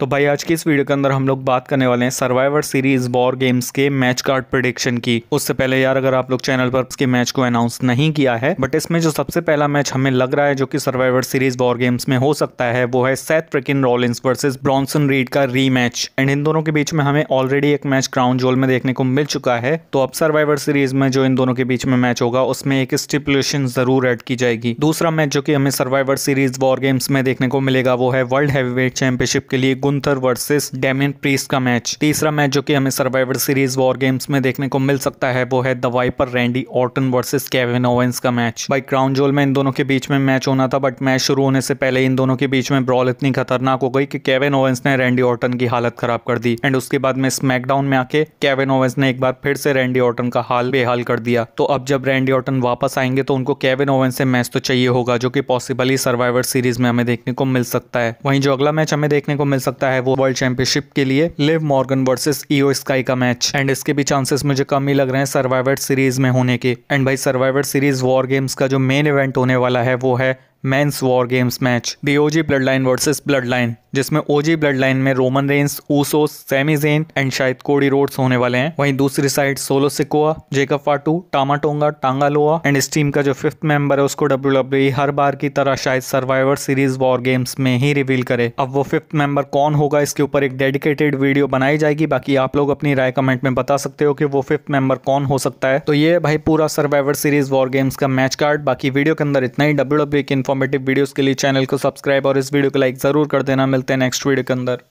तो भाई आज की इस वीडियो के अंदर हम लोग बात करने वाले हैं सर्वाइवर सीरीज बॉर गेम्स के मैच कार्ड प्रोडिक्शन की उससे पहले यार अगर आप लोग चैनल पर इसके मैच को अनाउंस नहीं किया है बट इसमें जो सबसे पहला मैच हमें लग रहा है जो कि सर्वाइवर सीरीज बॉर गेम्स में हो सकता है वो है Seth Freakin Rollins versus Bronson Reed का री मैच एंड इन दोनों के बीच में हमें ऑलरेडी एक मैच क्राउन जोल में देखने को मिल चुका है तो अब सर्वाइवर सीरीज में जो इन दोनों के बीच में मैच होगा उसमें एक स्टिपुलेशन जरूर एड की जाएगी दूसरा मैच जो की हमें सर्वाइवर सीरीज बॉर गेम्स में देखने को मिलेगा वो है वर्ल्ड हैवी चैंपियनशिप के लिए गुंथर वर्सेस डेमिन प्रीस का मैच तीसरा मैच जो कि हमें सर्वाइवर सीरीज वॉर गेम्स में देखने को मिल सकता है वो है the Viper Randy Orton versus Kevin Owens का मैच भाई क्राउन जोल में इन दोनों के बीच में मैच होना था बट मैच शुरू होने से पहले इन दोनों के बीच में ब्रॉल इतनी खतरनाक हो गई कि केविन ओवेंस ने रैंडी ऑर्टन की हालत खराब कर दी एंड उसके बाद में स्मैकडाउन में आके केविन ओवेंस ने एक बार फिर से रैंडी ऑर्टन का हाल बेहाल कर दिया तो अब जब रैंडी ऑर्टन वापस आएंगे तो उनको केविन ओवेंस से मैच तो चाहिए होगा जो कि पॉसिबली सर्वाइवर सीरीज में हमें देखने को मिल सकता है वहीं जो अगला मैच हमें देखने को मिल सकता सकता है वो वर्ल्ड चैंपियनशिप के लिए Liv Morgan versus Iyo Sky का मैच एंड इसके भी चांसेस मुझे कम ही लग रहे हैं सर्वाइवर सीरीज में होने के एंड भाई सर्वाइवर सीरीज वॉर गेम्स का जो मेन इवेंट होने वाला है वो है men's war games match the OG bloodline versus bloodline जिसमें ओजी ब्लड लाइन में Roman Reigns Usos Sami Zayn and शायद कोडी रोड्स होने वाले हैं वहीं दूसरी side Solo Sikoa Jacob Fatu Tama Tonga Tonga Loa and इस team का जो फिफ्थ मेंबर है उसको डब्ल्यू e हर बार की तरह शायद सर्वाइवर सीरीज वॉर गेम्स में ही रिवील करे अब वो फिफ्थ मेंबर कौन होगा इसके ऊपर एक डेडिकेटेड वीडियो बनाई जाएगी बाकी आप लोग अपनी राय कमेंट में बता सकते हो कि वो फिफ्थ मेंबर कौन हो सकता है तो ये भाई पूरा सर्वाइवर सीरीज वॉर गेम्स का मैच कार्ड बाकी वीडियो के अंदर इतना ही डब्ल्यू e की इन्फॉर्मेटिव वीडियोज़ के लिए चैनल को सब्सक्राइब और इस वीडियो को लाइक ज़रूर कर देना मिलते हैं नेक्स्ट वीडियो के अंदर